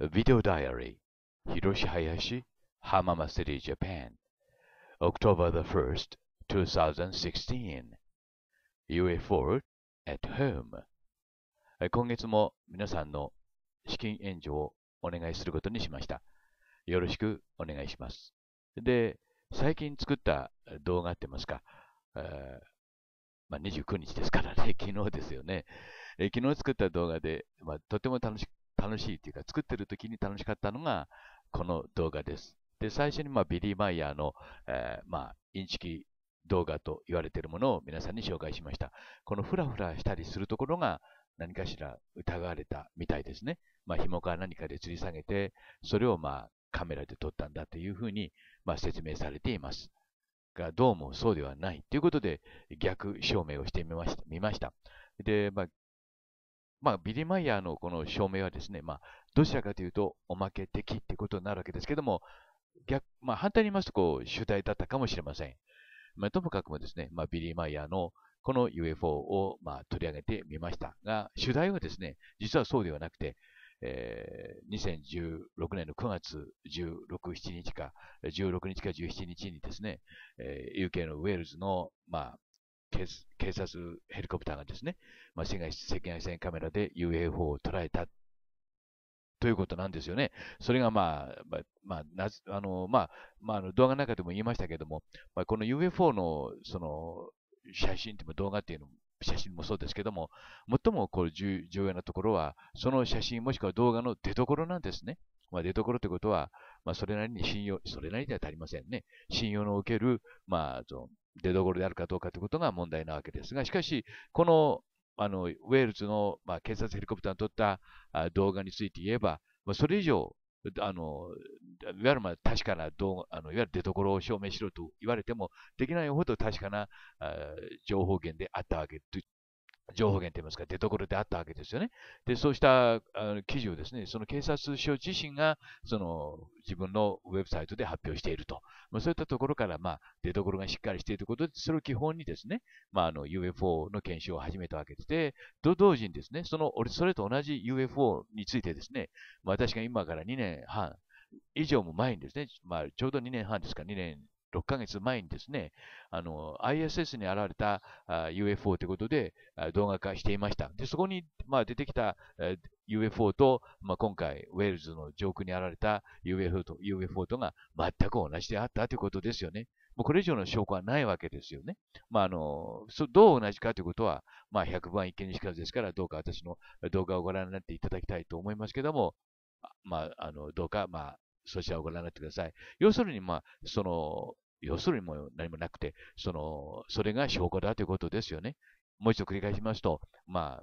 Video Diary Hiroshi Hayashi City, Japan October the 1st, 2016 UFO at Home 今月も皆さんの資金援助をお願いすることにしました。よろしくお願いします。で、最近作った動画ってますか、えーまあ、29日ですからね、昨日ですよね。え昨日作った動画で、まあ、とても楽し楽しいっていうか、作ってる時に楽しかったのが、この動画です。で、最初に、まあ、ビリー・マイヤーの、えー、まあ、インチキ動画と言われているものを皆さんに紹介しました。このフラフラしたりするところが何かしら疑われたみたいですね。まあ、紐か何かで吊り下げて、それをまあ、カメラで撮ったんだというふうに、まあ、説明されています。が、どうもそうではないということで、逆証明をしてみました。見ましたで、まあ、まあ、ビリー・マイヤーのこの証明はですね、まあ、どちらかというとおまけ的ってことになるわけですけども、逆、まあ、反対に言いますと、こう、主体だったかもしれません。まあ、ともかくもですね、まあ、ビリー・マイヤーのこの UFO を、まあ、取り上げてみましたが、主題はですね、実はそうではなくて、えー、2016年の9月16、7日か、16日か17日にですね、えー、UK のウェールズの、まあ、警察ヘリコプターがですね、まあ、赤外線カメラで UFO を捉えたということなんですよね。それがまあ、まあ、まあ、あの、まあ、まあ、動画の中でも言いましたけども、まあ、この UFO の、その、写真という動画っていうのも、写真もそうですけども、最もこう重要なところは、その写真もしくは動画の出所なんですね。まあ、出所ということは、まあ、それなりに信用、それなりでは足りませんね。信用のおける、まあ、その出どころであるかどうかということが問題なわけですが、しかし、このあのウェールズの、まあ、警察ヘリコプターに撮ったあ動画について言えば、まあ、それ以上、あのいわゆるまあ確かな動あのいわゆる出所を証明しろと言われてもできないほど確かなあ情報源であったわけと情報源といいますか、出所であったわけですよね。で、そうした記事をですね、その警察署自身が、その自分のウェブサイトで発表していると。まあ、そういったところから、まあ、出所がしっかりしていることで、それを基本にですね、まあ、あの UFO の研修を始めたわけでと同時にですね、その、それと同じ UFO についてですね、まあ、私が今から2年半、以上も前にですね、まあ、ちょうど2年半ですか、2年6ヶ月前にですね、あの、ISS に現れた UFO ということで動画化していました。で、そこに、まあ、出てきた、UFO と、まあ、今回、ウェールズの上空に現れた UFO と、UFO とが全く同じであったということですよね。もうこれ以上の証拠はないわけですよね。まあ、あの、どう同じかということは、まあ、100番一見にしかずですから、どうか私の動画をご覧になっていただきたいと思いますけども、まあ、あの、どうか、まあ、そちらをご覧になってください。要するに、まあ、その、要するにもう何もなくて、その、それが証拠だということですよね。もう一度繰り返しますと、まあ、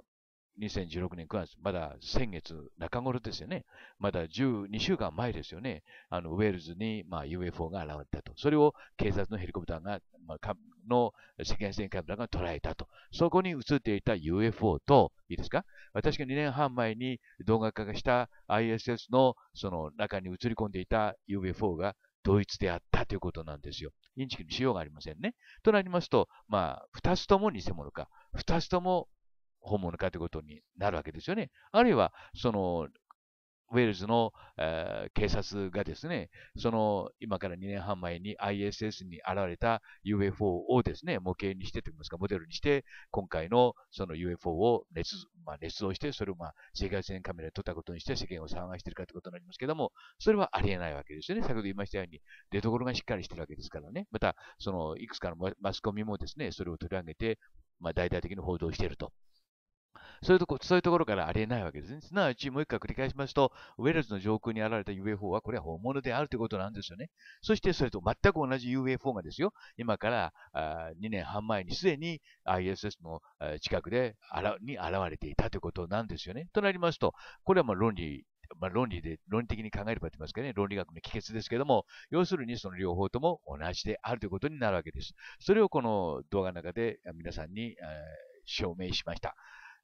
2016年9月、まだ先月中頃ですよね。まだ12週間前ですよね。あの、ウェールズに、まあ、UFO が現れたと。それを警察のヘリコプターが、まあ、の赤外線カメラが捉えたと。そこに映っていた UFO と、いいですか私が2年半前に動画化した ISS のその中に映り込んでいた UFO がドイツであったということなんですよ。インチキにしようがありませんね。となりますと、まあ、二つとも偽物か、二つとも本物かということになるわけですよね。あるいは、その、ウェールズの、えー、警察がですね、その今から2年半前に ISS に現れた UFO をですね、模型にしてといいますか、モデルにして、今回のその UFO を捏,、まあ、捏造して、それをまあ赤外線カメラで撮ったことにして世間を騒がしているかということになりますけども、それはありえないわけですよね。先ほど言いましたように、出所がしっかりしてるわけですからね。また、そのいくつかのマスコミもですね、それを取り上げて、まあ、大々的に報道していると。そういうとこ、そういうところからありえないわけですね。すなわち、もう一回繰り返しますと、ウェルズの上空に現れた UFO は、これは本物であるということなんですよね。そして、それと全く同じ UFO がですよ、今からあ2年半前にすでに ISS の近くであら、に現れていたということなんですよね。となりますと、これはもう論理まあ、論理で、論理的に考えればと言いますかね、論理学の帰結ですけども、要するにその両方とも同じであるということになるわけです。それをこの動画の中で皆さんに、えー、証明しました。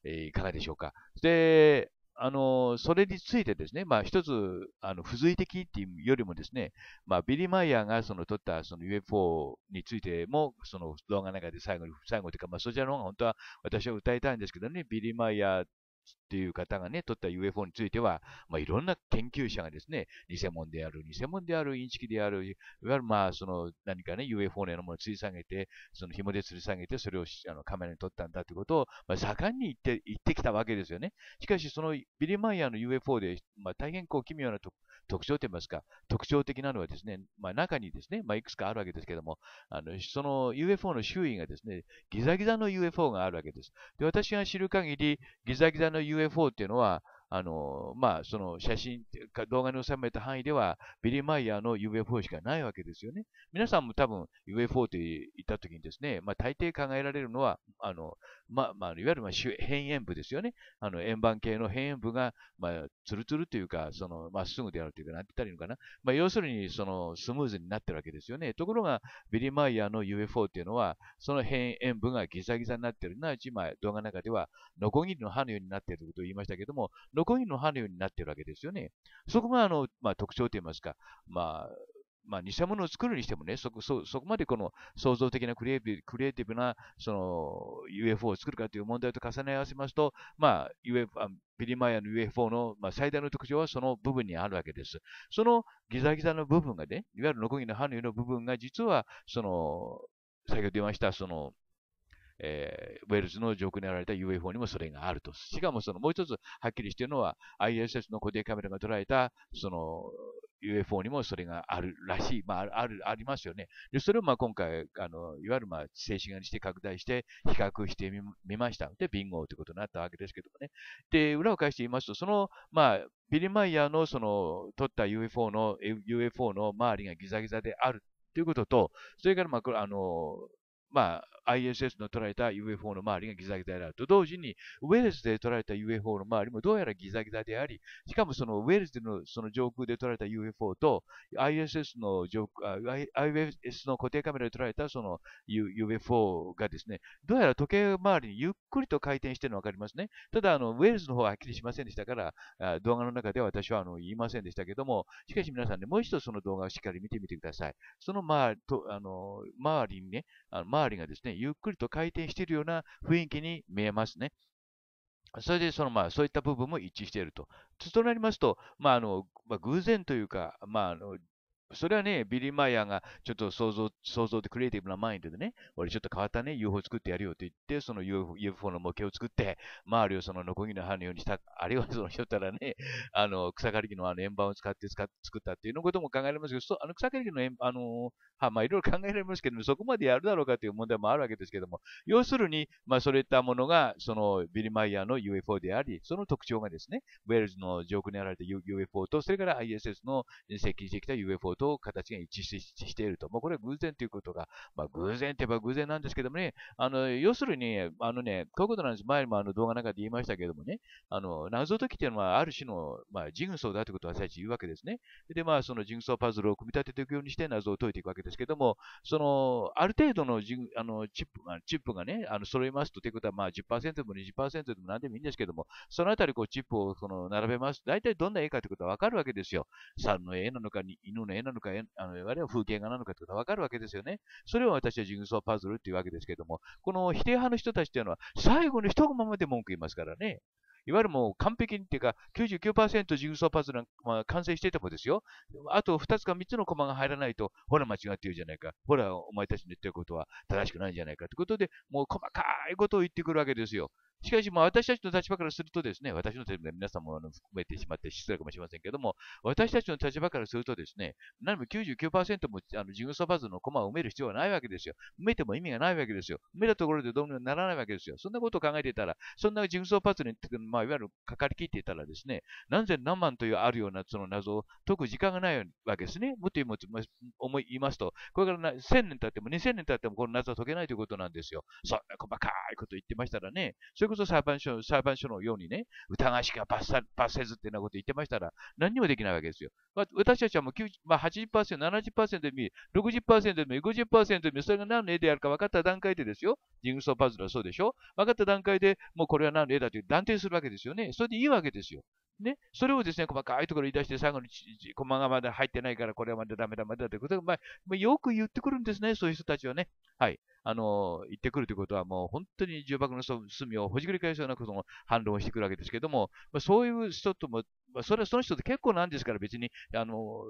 えいかがでしょうか。で、あの、それについてですね、まあ一つ、あの、付随的っていうよりもですね、まあビリー・マイヤーがその撮ったその UFO についても、その動画の中で最後に、最後というか、まあそちらの方が本当は私は歌いたいんですけどね、ビリー・マイヤーっていう方がね、撮った UFO については、まあ、いろんな研究者がですね、偽物である、偽物である、インチキである、いわゆるまあ、その何かね、UFO のようなものを吊り下げて、その紐で吊り下げて、それをあのカメラに撮ったんだということを、まあ、盛んに言って、言ってきたわけですよね。しかし、そのビリマイヤーの UFO で、まあ、大変こう奇妙なとこ特徴といいますか、特徴的なのはですね、まあ、中にですね、まあ、いくつかあるわけですけども、あの、その UFO の周囲がですね、ギザギザの UFO があるわけです。で、私が知る限り、ギザギザの UFO っていうのは、あの、まあ、その写真、動画に収めた範囲では、ビリー・マイヤーの UFO しかないわけですよね。皆さんも多分 UFO って言った時にですね、まあ、大抵考えられるのは、あの、まあ、まあ、いわゆるまあ変円部ですよね。あの、円盤系の変円部が、まあ、ツルツルというか、その、まっすぐであるというか、なんて言ったらいいのかな。まあ、要するに、その、スムーズになってるわけですよね。ところが、ビリー・マイヤーの UFO っていうのは、その変円部がギザギザになってるな、一枚動画の中では、ノコギリの歯のようになっているということを言いましたけども、6人の歯のようになっているわけですよね。そこがあの、まあ、特徴といいますか、まあ、まあ、偽物を作るにしてもね、そこそそこまでこの創造的なクリエイティブなその UFO を作るかという問題と重ね合わせますと、まあ UF、ピリマイアの UFO の、まあ、最大の特徴はその部分にあるわけです。そのギザギザの部分がね、いわゆるノコギの囲の部分が実は、その、先ほど言いました、その、えー、ウェールズの上空にあられた UFO にもそれがあると。しかもそのもう一つはっきりしているのは ISS の固定カメラが捉えたその UFO にもそれがあるらしい。まあ、ある、ありますよね。で、それをまあ今回、あの、いわゆるまあ、静止画にして拡大して比較してみました。で、ビンゴということになったわけですけどもね。で、裏を返して言いますと、その、まあ、ビリマイヤーのその、撮った UFO の、UFO の周りがギザギザであるということと、それからまあ、あの、まあ、ISS の捉えた UFO の周りがギザギザであると同時に、ウェールズで捉えた UFO の周りもどうやらギザギザであり、しかもそのウェールズのその上空で捉えた UFO と ISS の上あ ISS の固定カメラで捉えたその UFO がですね、どうやら時計回りにゆっくりと回転してるの分かりますね。ただ、あの、ウェールズの方ははっきりしませんでしたから、動画の中では私はあの言いませんでしたけども、しかし皆さんね、もう一度その動画をしっかり見てみてください。その、まあ、とあの周りにね、あの周りがですね、ゆっくりと回転しているような雰囲気に見えますね。それで、そのまあ、そういった部分も一致していると。となりますと、まあ、あの、まあ、偶然というか、まあ、あの、それはね、ビリー・マイヤーがちょっと想像、想像でクリエイティブなマインドでね、俺ちょっと変わったね、UFO 作ってやるよって言って、その UFO, の模型を作って、周りをそのノコギの歯のようにした、あるいはその人たらね、あの、草刈り機のあの円盤を使って使作ったっていうのことも考えられますけど、そあの草刈り機の円あの、は、まあいろいろ考えられますけども、そこまでやるだろうかという問題もあるわけですけども、要するに、まあそういったものが、そのビリー・マイヤーの UFO であり、その特徴がですね、ウェールズの上空にあられた UFO と、それから ISS の接近してきた UFO と形が一致していると。まあ、これ偶然ということが、まあ、偶然といえば偶然なんですけどもね、あの、要するに、あのね、こういうことなんです。前もあの動画の中で言いましたけどもね、あの、謎解きというのはある種の、まあ、ジグソーだということは最初言うわけですね。で、まあ、そのジグソーパズルを組み立てていくようにして謎を解いていくわけですけども、その、ある程度のジグあのチップが、チップがね、あの、揃いますと、ということは、まあ10、でも20%でも何でもいいんですけども、そのあたり、こう、チップをその並べます。大体どんな絵かということはわかるわけですよ。猿の絵なのか、犬の絵なのかなのか、あのあるいは風景画なのかといことわかるわけですよね。それを私はジグソーパズルっていうわけですけども、この否定派の人たちというのは、最後の一コマまで文句言いますからね。いわゆるもう完璧にっていうか99%ジグソーパズルが、完成しててもですよ。あと2つか3つのコマが入らないと、ほら間違ってるじゃないか。ほらお前たちの言ってることは正しくないんじゃないかということで、もう細かいことを言ってくるわけですよ。しかし、私たちの立場からするとですね、私の立場で皆さんも含めてしまって失礼かもしれませんけども、私たちの立場からするとですね、何も99%もあのジグソーパズルのコマを埋める必要はないわけですよ。埋めても意味がないわけですよ。埋めたところでどうにもならないわけですよ。そんなことを考えていたら、そんなジグソーパズルに、まあ、いわゆるかかりきっていたらですね、何千何万というあるようなその謎を解く時間がないわけですね。もっと言います思いますと、これから1000年経っても2000年経ってもこの謎は解けないということなんですよ。そんな細かいことを言ってましたらね、そこそ裁判所、裁判所のようにね、疑わしきは罰罰せずっていうようなこと言ってましたら、何にもできないわけですよ。まあ、私たちはもうまあ、80%、70%でもいい、60%でもいい、50%でもいい、それが何の絵であるか分かった段階でですよ。ジングソーパズルはそうでしょ分かった段階でもうこれは何の絵だという断定するわけですよね。それでいいわけですよ。ね、それをですね、細かいところに出して、最後に駒がまだ入ってないから、これはまだダメだ、まだということが、まあ、よく言ってくるんですね、そういう人たちはね。はい、あの、言ってくるということは、もう本当に重爆の罪をほじくり返すようなことも反論をしてくるわけですけれども、そういう人ともまあ、それはその人って結構なんですから別に、あの、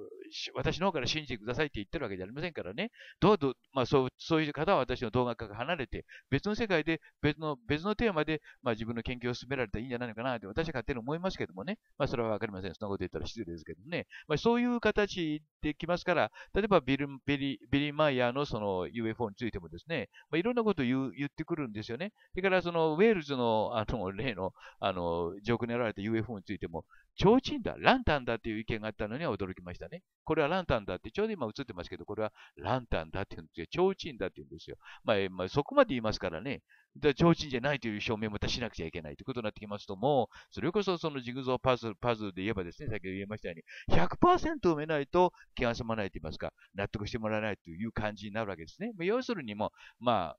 私の方から信じてくださいって言ってるわけじゃありませんからね。どうど、まあそう、そういう方は私の動画から離れて、別の世界で、別の、別のテーマで、まあ自分の研究を進められたらいいんじゃないのかなって私は勝手に思いますけどもね。まあそれは分かりません。そんなこと言ったら失礼ですけどね。まあそういう形できますから、例えばビル、ビリ、ビリー・マイヤーのその UFO についてもですね、まあいろんなことを言う、言ってくるんですよね。それからそのウェールズの、あの、例の、あの、上空にられた UFO についても、提灯だ、ランタンだっていう意見があったのには驚きましたね。これはランタンだって、ちょうど今映ってますけど、これはランタンだって言うんですよ。提灯だって言うんですよ。まあ、まあ、そこまで言いますからね。だ提灯じゃないという証明も出しなくちゃいけないということになってきますと、もう、それこそそのジグゾーパズル、パズルで言えばですね、先ほど言いましたように、100%埋めないと気が済まないと言いますか、納得してもらえないという感じになるわけですね。要するにもまあ、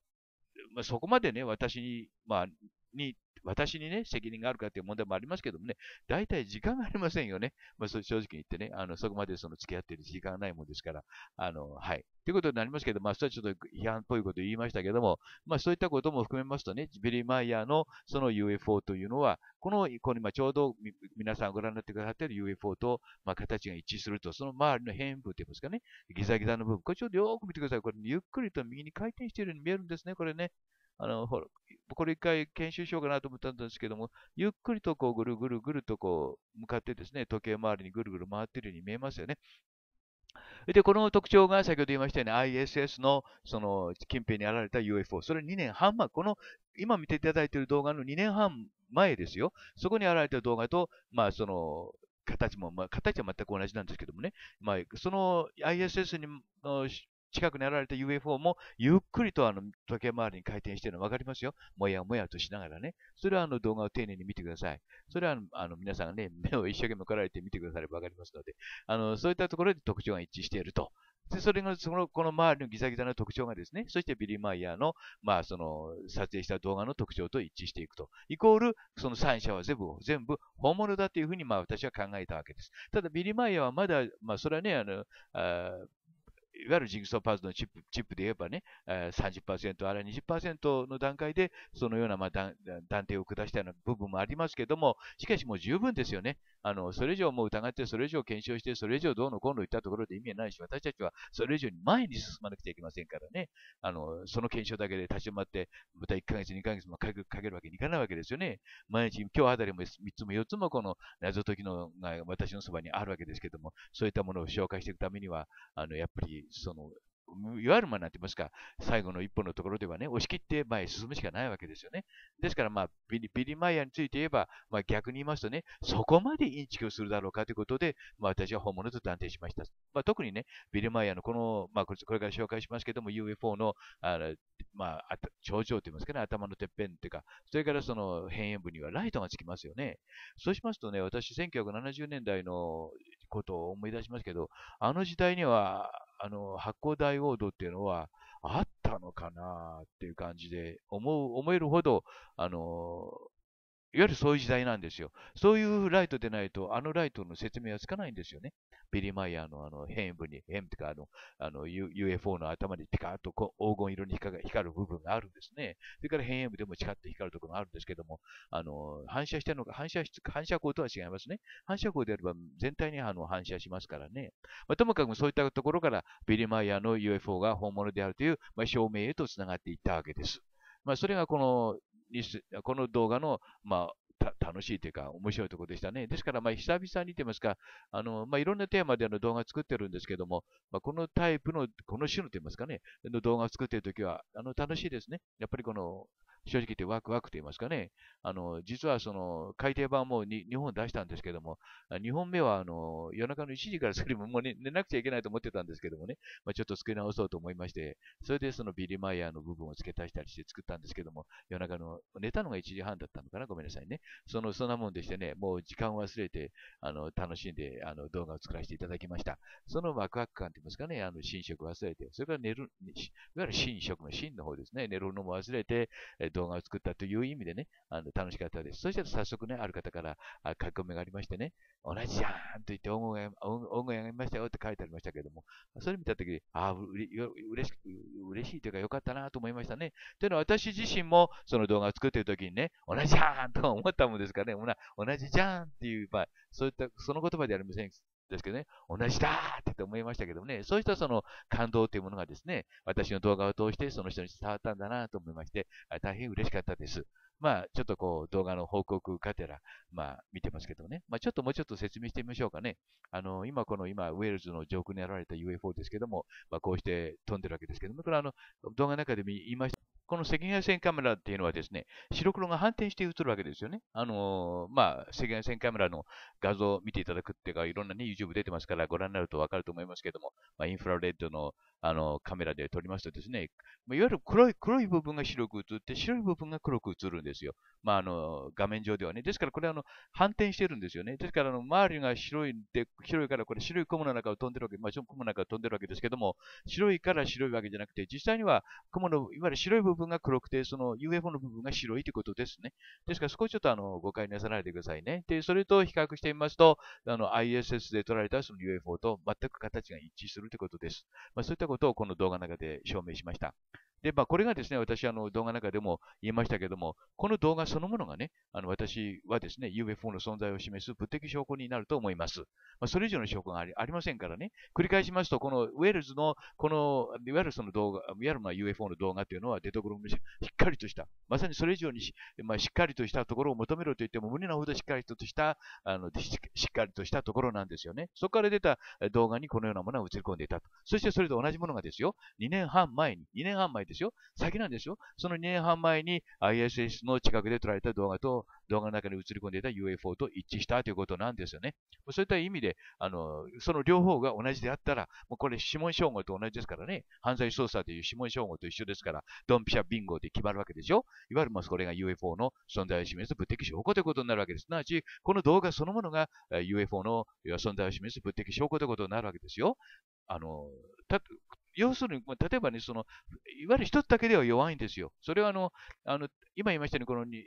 まあ、そこまでね、私に、まあ、に私にね、責任があるかっていう問題もありますけどもね、大体時間がありませんよね。まあ、正直言ってね、あの、そこまでその付き合ってる時間がないもんですから、あの、はい。ということになりますけど、まあ、それはちょっと批判っぽいことを言いましたけども、まあ、そういったことも含めますとね、ビリー・マイヤーのその UFO というのは、この、この今ちょうど皆さんご覧になってくださっている UFO と、まあ、形が一致すると、その周りの変部といいますかね、ギザギザの部分、これちょっとよく見てください。これ、ゆっくりと右に回転しているように見えるんですね、これね。あの、ほら、これ一回研修しようかなと思ったんですけども、ゆっくりとこうぐるぐるぐるとこう向かってですね、時計回りにぐるぐる回っているように見えますよね。で、この特徴が先ほど言いましたよう、に ISS のその近辺にあられた UFO、それ2年半前、この今見ていただいている動画の2年半前ですよ、そこに現れた動画と、まあその形も、まあ、形は全く同じなんですけどもね、まあ、その ISS にの近くに現れた UFO もゆっくりとあの時計回りに回転しているの分かりますよ。もやもやとしながらね。それはあの動画を丁寧に見てください。それはあの皆さんがね、目を一生懸命かられて見てくだされば分かりますので、あのそういったところで特徴が一致していると。で、それが、その、この周りのギザギザの特徴がですね、そしてビリー・マイヤーの、まあ、その、撮影した動画の特徴と一致していくと。イコール、その三者は全部、全部本物だというふうに、まあ、私は考えたわけです。ただ、ビリー・マイヤーはまだ、まあ、それはね、あの、あいわゆるジグソーパズルのチップチップで言えばね、えー、30%あらい20%の段階で、そのような、まあ、断定を下したような部分もありますけども、しかしもう十分ですよね。あの、それ以上もう疑って、それ以上検証して、それ以上どうのこうの言ったところで意味はないし、私たちはそれ以上に前に進まなくちゃいけませんからね。あの、その検証だけで立ち止まって、また1ヶ月、2ヶ月もかけるわけにいかないわけですよね。毎日、今日あたりも3つも4つもこの謎解きのが私のそばにあるわけですけども、そういったものを紹介していくためには、あの、やっぱり、その、いわゆるまなんて言いますか、最後の一歩のところではね、押し切って前へ進むしかないわけですよね。ですから、まあ、ビリビリマイヤーについて言えば、まあ、逆に言いますとね、そこまでインチキをするだろうかということで、まあ、私は本物と断定しました。まあ、特にね、ビリマイヤーのこの、まあ、これから紹介しますけども、UFO の、あのまあ、頂上と言いますかね、頭のてっぺんというか、それからその辺縁部にはライトがつきますよね。そうしますとね、私、1970年代のことを思い出しますけど、あの時代には、あの、発光ダイオードっていうのはあったのかなっていう感じで、思う、思えるほど、あの、いわゆるそういう時代なんですよ。そういうライトでないと、あのライトの説明はつかないんですよね。ビリー・マイヤーのあの変部に、変とかあの、あの UFO の頭にピカッと黄金色に光る部分があるんですね。それから変部でもチカッと光るところがあるんですけども、あの、反射してるのか、反射し、反射光とは違いますね。反射光であれば全体にあの反射しますからね。まあ、ともかくそういったところから、ビリー・マイヤーの UFO が本物であるという、まあ、証明へとつながっていったわけです。まあ、それがこのこの動画の、まあ、楽しいというか、面白いところでしたね。ですから、まあ、久々にといいますか、あの、まあ、いろんなテーマであの動画作ってるんですけども、まあ、このタイプの、この種のといいますかね、の動画を作っているときは、あの、楽しいですね。やっぱりこの、正直言ってワクワクと言いますかね、あの、実はその、改訂版も 2, 2本出したんですけども、2本目はあの、夜中の1時から作りももう、寝なくちゃいけないと思ってたんですけどもね、まあ、ちょっと作り直そうと思いまして、それでそのビリマイヤーの部分を付け足したりして作ったんですけども、夜中の、寝たのが1時半だったのかな、ごめんなさいね。その、そんなもんでしてね、もう時間を忘れて、あの、楽しんで、あの、動画を作らせていただきました。そのワクワク感って言いますかね、あの、寝食忘れて、それから寝る、いわゆる寝食の寝の方ですね、寝るのも忘れて、動画を作ったという意味でね、あの、楽しかったです。そしたら早速ね、ある方から、あ、書き込みがありましてね、同じじゃんと言って、大声上音やりましたよって書いてありましたけれども、それ見たとき、ああ、うれ、うれしく、嬉しいというか良かったなと思いましたね。というのは私自身もその動画を作っている時にね、同じじゃーんと思ったもんですからね、同じじゃーんっていう、まあ、そういった、その言葉ではありませんですけどね、同じだって思いましたけどもね、そうしたその感動というものがですね、私の動画を通してその人に伝わったんだなと思いまして、大変嬉しかったです。まあ、ちょっとこう、動画の報告がてら、まあ、見てますけどね。まあ、ちょっともうちょっと説明してみましょうかね。あの、今この今、ウェールズの上空にやられた UFO ですけども、まあ、こうして飛んでるわけですけども、これあの、動画の中でも言いました。この赤外線カメラっていうのはですね、白黒が反転して映るわけですよね。あのー、まあ、赤外線カメラの画像を見ていただくっていうか、いろんなね、YouTube 出てますからご覧になるとわかると思いますけども、まあ、インフラレッドのあの、カメラで撮りますとですね、いわゆる黒い、黒い部分が白く映って、白い部分が黒く映るんですよ。まあ、あの、画面上ではね。ですから、これ、あの、反転してるんですよね。ですから、あの、周りが白いで、白いから、これ、白い雲の中を飛んでるわけ、まあ、雲の中を飛んでるわけですけども、白いから白いわけじゃなくて、実際には、雲の、いわゆる白い部分が黒くて、その UFO の部分が白いということですね。ですから、少しちょっと、あの、誤解なさないでくださいね。で、それと比較してみますと、あの、ISS で撮られたその UFO と全く形が一致するということです。まあ、そういったことをこの動画の中で証明しました。で、まあ、これがですね、私、あの、動画の中でも言いましたけども、この動画そのものがね、あの、私はですね、UFO の存在を示す物的証拠になると思います。まあ、それ以上の証拠がありありませんからね、繰り返しますと、このウェールズの、この、いわゆるその動画、いわゆるまあ UFO の動画というのは、出所もしっかりとした、まさにそれ以上にし,、まあ、しっかりとしたところを求めろと言っても、無理なほどしっかりとした、あの、しっかりとしたところなんですよね。そこから出た動画にこのようなものが映り込んでいたと。そしてそれと同じものがですよ、2年半前に、2年半前で先なんですよ。その2年半前に ISS の近くで撮られた動画と、動画の中に映り込んでいた UFO と一致したということなんですよね。そういった意味で、あの、その両方が同じであったら、もうこれ指紋照合と同じですからね。犯罪捜査という指紋照合と一緒ですから、ドンピシャビンゴで決まるわけでしょ。いわゆるこれが UFO の存在を示す物的証拠ということになるわけです。すなわち、この動画そのものが UFO の存在を示す物的証拠ということになるわけですよ。あの、た、要するに、例えばね、その、いわゆる一つだけでは弱いんですよ。それはあの、あの、今言いましたように、このに、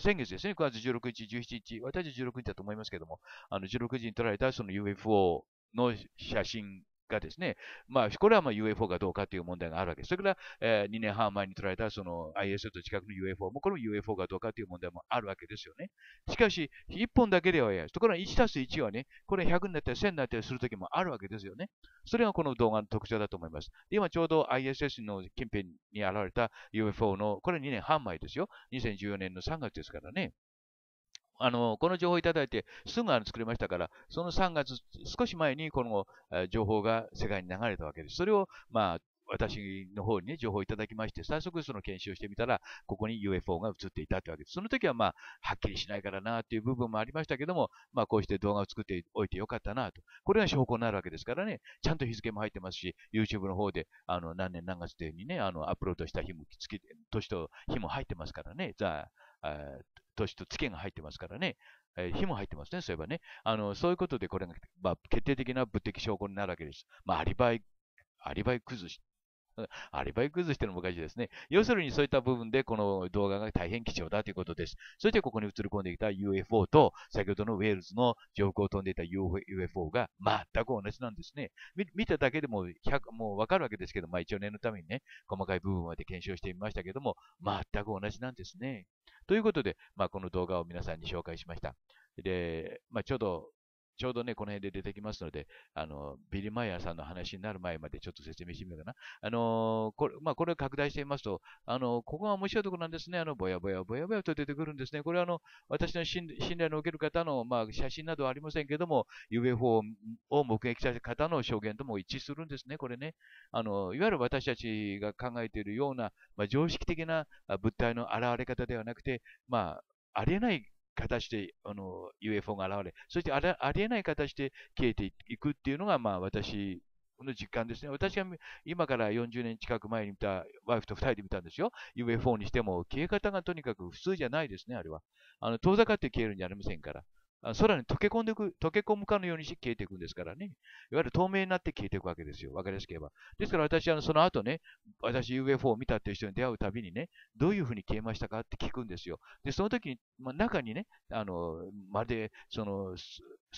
先月ですね、9月16日、17日、私は16日だと思いますけども、あの、16日に撮られたその UFO の写真がですね、まあ、これはまあ UFO かどうかという問題があるわけです。それから、えー、2年半前にられたその ISO と近くの UFO もこれも UFO かどうかという問題もあるわけですよね。しかし、1本だけではやところが1たす1はね、これ100になったり1000になったりするときもあるわけですよね。それがこの動画の特徴だと思います。今ちょうど ISS の近辺に現れた UFO の、これ2年半前ですよ。2014年の3月ですからね。あの、この情報をいただいて、すぐあの作りましたから、その3月少し前にこの、情報が世界に流れたわけです。それを、まあ、私の方に、ね、情報をいただきまして、早速その検証してみたら、ここに UFO が映っていたというわけです。その時はまあ、はっきりしないからなという部分もありましたけども、まあ、こうして動画を作っておいてよかったなと。これが証拠になるわけですからね、ちゃんと日付も入ってますし、YouTube の方で、あの、何年何月というふうにね、あの、アップロードした日も、月、年と日も入ってますからね、じゃあ、年と月が入ってますからね。えー、火も入ってますね、そういえばね。あの、そういうことでこれが、まあ、決定的な物的証拠になるわけです。まあ、アリバイ、アリバイ崩し、アリバイ崩してのも昔ですね。要するにそういった部分でこの動画が大変貴重だということです。そしてここに映り込んできた UFO と先ほどのウェールズの上空を飛んでいた UFO が全く同じなんですね。見ただけでも100もうわかるわけですけど、まあ一応念のためにね、細かい部分まで検証してみましたけども、全く同じなんですね。ということで、まあ、この動画を皆さんに紹介しました。で、まあ、ちょうどちょうどね、この辺で出てきますので、あの、ビリマイヤーさんの話になる前までちょっと説明してみようかな。あのこれ、まあ、これを拡大してみますと、あのここが面白いところなんですね。あの、ぼやぼやぼやぼやと出てくるんですね。これはあの、私の信頼の受ける方の、まあ、写真などはありませんけども、UFO を目撃した方の証言とも一致するんですね。これね。あの、いわゆる私たちが考えているような、まあ、常識的な物体の現れ方ではなくて、まあ、ありえない形で、あの、UFO が現れ、そしてありありえない形で消えていくっていうのが、まあ、私の実感ですね。私が今から40年近く前に見た、ワイフと2人で見たんですよ。UFO にしても、消え方がとにかく普通じゃないですね、あれは。あの、遠ざかって消えるんじゃありませんから。空に溶け込んでいく、溶け込むかのようにして消えていくんですからね。いわゆる透明になって消えていくわけですよ。わかりやすければ。ですから私、はその後ね、私 UFO を見たっていう人に出会うたびにね、どういうふうに消えましたかって聞くんですよ。で、その時に、まあ、中にね、あの、まるで、その、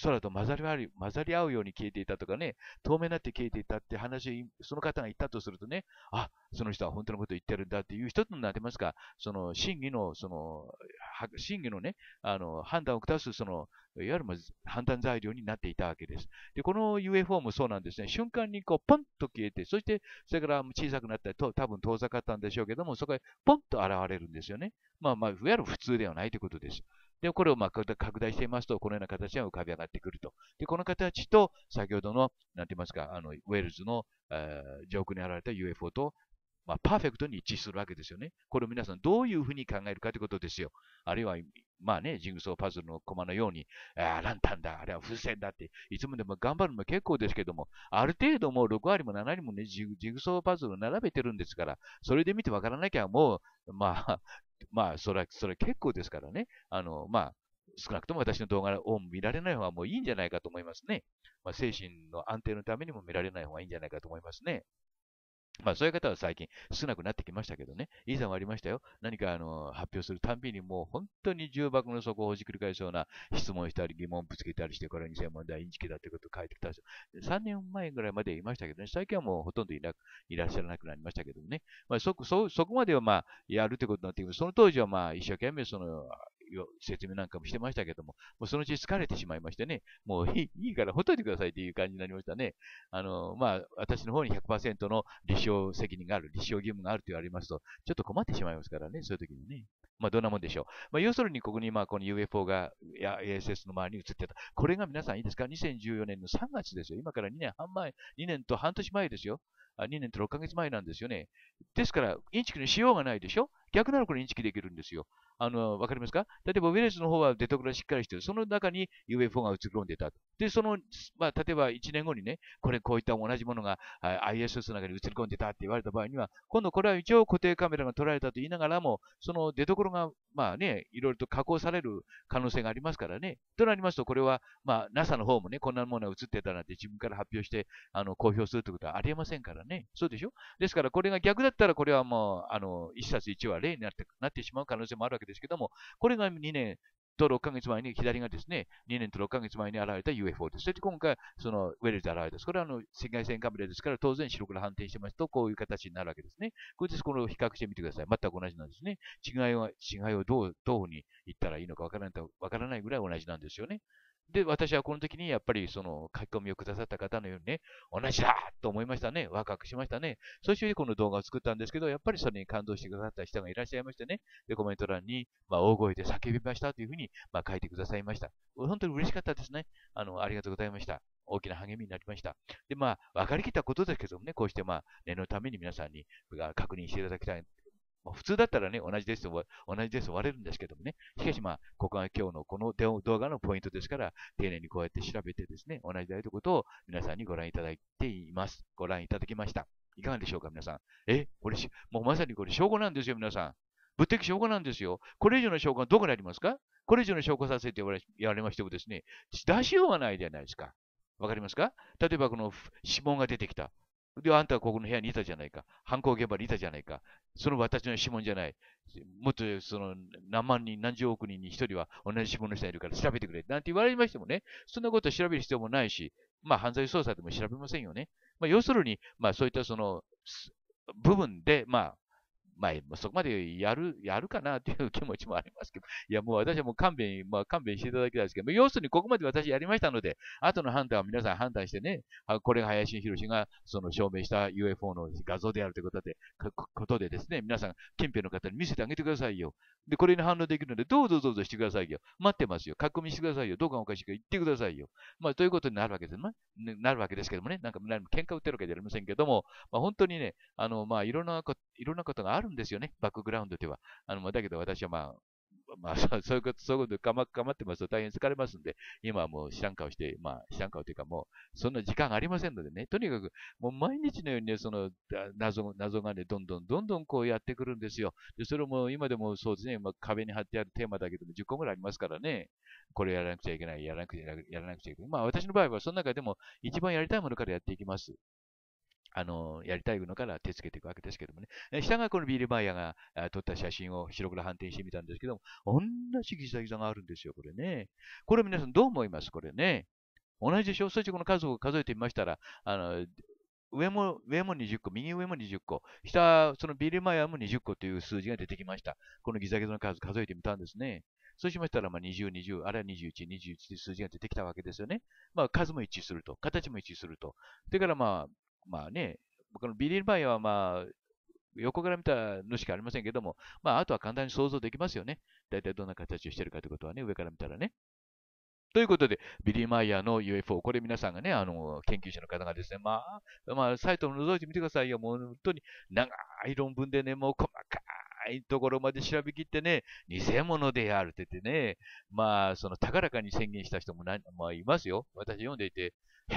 空と混ざり合う混ざり合うように消えていたとかね、透明になって消えていたって話をその方が言ったとするとね、あ、その人は本当のことを言ってるんだっていう一つになってますが、その真偽の、その、真偽のね、あの、判断を下す、その、いわゆる判断材料になっていたわけです。で、この UFO もそうなんですね、瞬間にこう、ポンと消えて、そして、それから小さくなったり、と多分遠ざかったんでしょうけども、そこへポンと現れるんですよね。まあまあ、いわゆる普通ではないということです。で、これをま拡大していますと、このような形が浮かび上がってくると。で、この形と、先ほどの、なんて言いますか、あの、ウェールズの、えー、上空に現れた UFO とまあ、パーフェクトに一致するわけですよね。これを皆さんどういうふうに考えるかということですよ。あるいは、まあね、ジグソーパズルのコマのように、あランタンだ、あれは風船だって、いつもでも頑張るのも結構ですけども、ある程度もう6割も7割もね、ジグソーパズルを並べてるんですから、それで見てわからなきゃもう、まあ、まあ、それは、それ結構ですからね。あの、まあ、少なくとも私の動画を見られない方がもういいんじゃないかと思いますね。まあ、精神の安定のためにも見られない方がいいんじゃないかと思いますね。まあそういう方は最近少なくなってきましたけどね。以前はありましたよ。何かあの、発表するたんびにもう本当に重箱の底をほじくり返そうな質問したり疑問ぶつけたりしてこれ2000問題インチキだということを書いてきたんですよ。3年前ぐらいまでいましたけどね。最近はもうほとんどいいらっしゃらなくなりましたけどね。まあそ、そ、そこまではまあやるということになってきます。その当時はまあ一生懸命その、説明なんかもしてましたけども、もうそのうち疲れてしまいましてね、もういい からほっといてくださいという感じになりましたね。あの、まあ、私の方に100%の立証責任がある、立証義務があると言われますと、ちょっと困ってしまいますからね、そういう時にね。まあ、どんなもんでしょう。まあ、要するに、ここに、まあ、この UFO が、や、ASS の周りに映ってた。これが皆さんいいですか ?2014 年の3月ですよ。今から2年半前、2年と半年前ですよ。2年と6ヶ月前なんですよね。ですから、インチキのしようがないでしょ逆ならこれインチキできるんですよ。あの、わかりますか例えば、ウェルスの方はデトクラしっかりしてる。その中に UFO が映り込んでた。で、その、まあ、例えば1年後にね、これこういった同じものが ISS の中に映り込んでたって言われた場合には、今度これは一応固定カメラがられたと言いながらも、その出所が、まあね、いろいろと加工される可能性がありますからね。となりますと、これは、まあ、NASA の方もね、こんなものが映ってたなんて自分から発表して、あの、公表するということはありえませんからね。ね。そうでしょですから、これが逆だったら、これはもう、あの、1冊1は0になってなってしまう可能性もあるわけですけども、これが2年と6ヶ月前に、左がですね、2年と6ヶ月前に現れた UFO です。そして今回、その、ウェルズで現れた。これはあの、赤外線カメラですから、当然白黒反転してますと、こういう形になるわけですね。これです。これを比較してみてください。全く同じなんですね。違いは、違いをどう、どうに言ったらいいのかわからない、わからないぐらい同じなんですよね。で、私はこの時にやっぱりその書き込みをくださった方のようにね、同じだと思いましたね。ワクワクしましたね。そしてこの動画を作ったんですけど、やっぱりそれに感動してくださった人がいらっしゃいましてね、でコメント欄に、まあ、大声で叫びましたというふうに、まあ、書いてくださいました。本当に嬉しかったですね。あの、ありがとうございました。大きな励みになりました。で、まあ、分かりきったことですけどもね、こうして、まあ、念のために皆さんに確認していただきたい普通だったらね、同じですと、同じです割れるんですけどもね。しかしまあ、ここが今日のこの動画のポイントですから、丁寧にこうやって調べてですね、同じだよということを皆さんにご覧いただいています。ご覧いただきました。いかがでしょうか、皆さん。え、これ、もうまさにこれ証拠なんですよ、皆さん。物的証拠なんですよ。これ以上の証拠はどこにありますかこれ以上の証拠させて言われましてもですね、出しようがないじゃないですか。わかりますか例えばこの指紋が出てきた。で、あんたはここの部屋にいたじゃないか。犯行現場にいたじゃないか。その私の指紋じゃない。もっとその何万人、何十億人に一人は同じ指紋の人がいるから調べてくれ。なんて言われましてもね、そんなことを調べる必要もないし、まあ犯罪捜査でも調べませんよね。まあ要するに、まあそういったその部分で、まあまあ、そこまでやる、やるかなっていう気持ちもありますけど、いや、もう私はもう勘弁、まあ、勘弁していただきたいですけど、要するにここまで私やりましたので、後の判断は皆さん判断してね、これが林博士がその証明した UFO の画像であるということで、ことでですね、皆さん、近辺の方に見せてあげてくださいよ。で、これに反応できるので、どうぞどうぞしてくださいよ。待ってますよ。書き込みしてくださいよ。どうかおかしいか言ってくださいよ。まあ、ということになるわけですね。なるわけですけどもね、なんか、喧嘩売ってるわけじゃありませんけども、まあ、本当にね、あの、まあ、いろんなこいろんなことがあるんですよね、バックグラウンドでは。あの、だけど私はまあ、まあ、そういうこと、そういうことでかま、かまってますと大変疲れますんで、今はもう知らんをして、まあ、資産化をというかもう、そんな時間ありませんのでね、とにかく、もう毎日のようにね、その、謎、謎がね、どんどん、どんどんこうやってくるんですよ。で、それも今でもそうですね、まあ、壁に貼ってあるテーマだけでも10個ぐらいありますからね、これやらなくちゃいけない、やらなくちゃ、やらなくちゃいけない。まあ、私の場合は、その中でも一番やりたいものからやっていきます。あの、やりたいのから手つけていくわけですけどもね。下がこのビールマイヤーが撮った写真を白黒反転してみたんですけども、同じギザギザがあるんですよ、これね。これ皆さんどう思いますこれね。同じでしょそしてこの数を数えてみましたら、あの、上も、上も20個、右上も20個、下、そのビルマイヤーも20個という数字が出てきました。このギザギザの数数えてみたんですね。そうしましたら、まあ、20、20、あるいは21、21という数字が出てきたわけですよね。まあ、数も一致すると、形も一致すると。それから、まあ、まあね、このビニールバイはまあ、横から見たのしかありませんけども、まあ、あとは簡単に想像できますよね。大体どんな形をしてるかということはね、上から見たらね。ということで、ビリー・マイヤーの UFO、これ皆さんがね、あの、研究者の方がですね、まあ、まあ、サイトを覗いてみてくださいよ。もう本当に長い論文でね、もう細かいところまで調べきってね、偽物であるって言ってね、まあ、その高らかに宣言した人もいますよ。私読んでいて、へ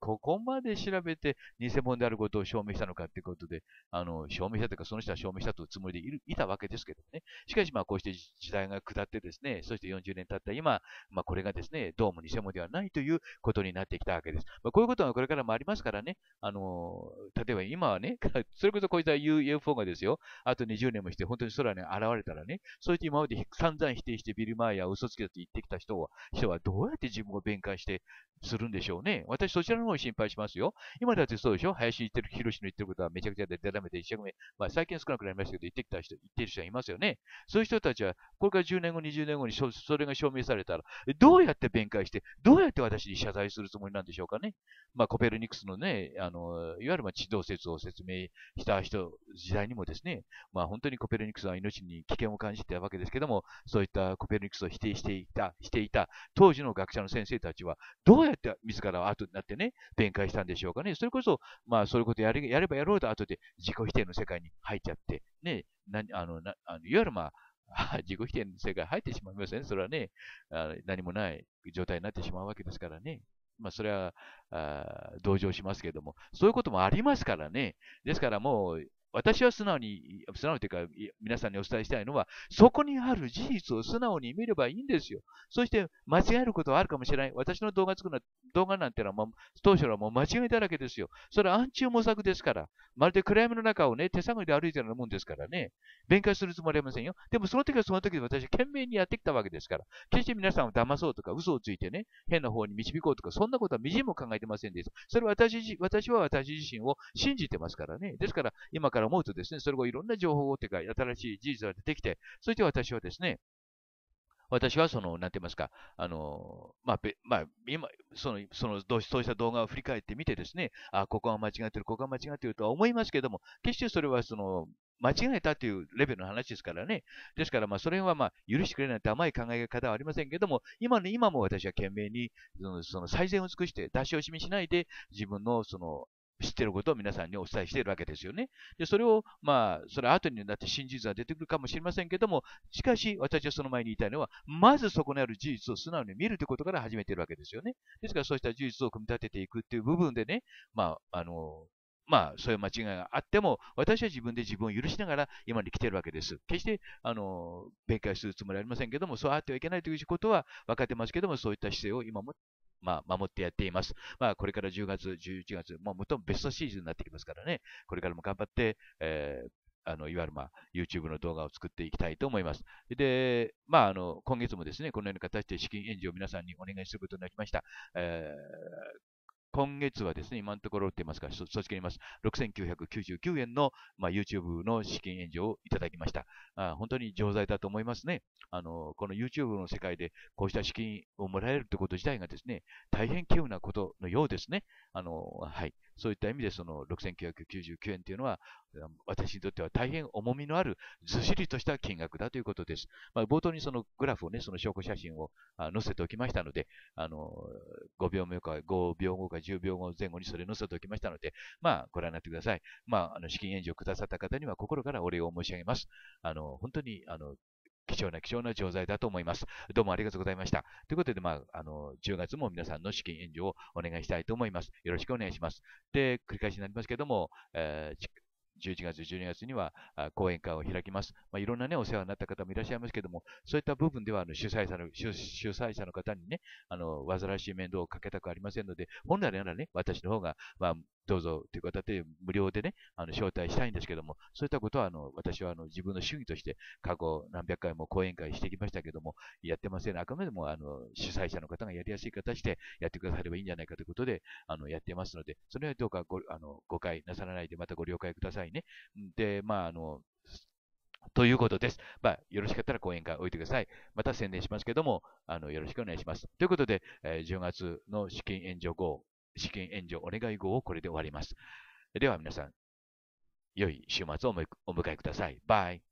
ここまで調べて偽物であることを証明したのかってことで、あの、証明したというか、その人は証明したというつもりでいるいたわけですけどね。しかし、まあ、こうして時代が下ってですね、そして40年経った今、まあ、これがですね、どうも偽物ではないということになってきたわけです。まあ、こういうことがこれからもありますからね、あの、例えば今はね、それこそこういった UFO がですよ、あと20年もして本当に空に現れたらね、そうやって今まで散々否定してビルマーや嘘つきだと言ってきた人は、人はどうやって自分を弁解してするんでしょうね。私、そちららの方心配しますよ。今だってそうでしょ林行ってる、広志の言ってることはめちゃくちゃでだめで一生懸命、まあ最近少なくなりましたけど、言ってきた人、言ってる人はいますよね。そういう人たちは、これから10年後、20年後にそれが証明されたら、どうやって弁解して、どうやって私に謝罪するつもりなんでしょうかね。まあコペルニクスのね、あの、いわゆるまあ地動説を説明した人、時代にもですね、まあ本当にコペルニクスは命に危険を感じてたわけですけども、そういったコペルニクスを否定していた、していた当時の学者の先生たちは、どうやって自らは後になってね、ね、弁解したんでしょうかね。それこそ、まあ、そういうことやれやればやろうと、後で自己否定の世界に入っちゃって、ね、なあのなあのいわゆる、まあ、自己否定の世界入ってしまいますね。それはねあ、何もない状態になってしまうわけですからね。まあ、それはあ、同情しますけれども、そういうこともありますからね。ですからもう、私は素直に、素直というか、皆さんにお伝えしたいのは、そこにある事実を素直に見ればいいんですよ。そして、間違えることはあるかもしれない。私の動画作るのは動画なんてのはもう、当初はもう間違いだらけですよ。それは暗中模索ですから。まるで暗闇の中をね、手探りで歩いてるようなもんですからね。弁解するつもりありませんよ。でもその時はその時で私は懸命にやってきたわけですから。決して皆さんを騙そうとか、嘘をついてね、変な方に導こうとか、そんなことはみじんも考えてませんでした。それは私、私は私自身を信じてますからね。ですから、今から思うとですね、それがいろんな情報をてか、新しい事実が出てきて、そして私はですね、私はその、なんて言いますか、あの、まあ、まあ、今、その、その、そうした動画を振り返ってみてですね、あ、ここは間違ってる、ここは間違ってるとは思いますけども、決してそれはその、間違えたというレベルの話ですからね。ですから、まあ、それはまあ、許してくれないって甘い考え方はありませんけども、今の、今も私は懸命に、その、その最善を尽くして、出し惜しみしないで、自分の、その、知ってることを皆さんにお伝えしているわけですよね。で、それを、まあ、それ後になって真実は出てくるかもしれませんけども、しかし、私はその前に言いたいのは、まずそこにある事実を素直に見るということから始めているわけですよね。ですから、そうした事実を組み立てていくっていう部分でね、まあ、あの、まあ、そういう間違いがあっても、私は自分で自分を許しながら今に来ているわけです。決して、あの、勉強するつもりはありませんけども、そうあってはいけないということは分かってますけども、そういった姿勢を今もまあ、守ってやっています。まあ、これから10月、11月、もうとベストシーズンになってきますからね、これからも頑張って、えーあのいわゆる、まあ、YouTube の動画を作っていきたいと思います。で、まあ、あの今月もですね、このような形で資金援助を皆さんにお願いすることになりました。えー今月はですね、今のところって言いますか、そ直て言います。6999円の、まあ、YouTube の資金援助をいただきました。あ本当に常在だと思いますね。あの、この YouTube の世界でこうした資金をもらえるってこと自体がですね、大変稀有なことのようですね。あの、はい。そういった意味でその6999円というのは、私にとっては大変重みのある、ずしりとした金額だということです。まあ、冒頭にそのグラフをね、その証拠写真を載せておきましたので、あの、5秒目か、5秒後か10秒後前後にそれ載せておきましたので、まあ、ご覧になってください。まあ、あの、資金援助をくださった方には心からお礼を申し上げます。あの、本当に、あの、貴重な貴重な状態だと思います。どうもありがとうございました。ということで、まあ、あの、10月も皆さんの資金援助をお願いしたいと思います。よろしくお願いします。で、繰り返しになりますけども、えー11月、12月には講演会を開きます。まあ、いろんなね、お世話になった方もいらっしゃいますけども、そういった部分では、あの、主催者の、主催者の方にね、あの、煩わしい面倒をかけたくありませんので、本来ならね、私の方が、まあ、どうぞという方で無料でね、あの、招待したいんですけども、そういったことは、あの、私は、あの、自分の主義として、過去何百回も講演会してきましたけども、やってません、あくまでも、あの、主催者の方がやりやすい形でやってくださればいいんじゃないかということで、あの、やってますので、それはどうかご、あの、誤解なさらないで、またご了解くださいね。で、まあ、あの、ということです。まあ、よろしかったら講演会置いてください。また宣伝しますけども、あの、よろしくお願いします。ということで、えー、10月の資金援助号資金援助お願い号をこれで終わります。では皆さん、良い週末をお迎えください。バイ。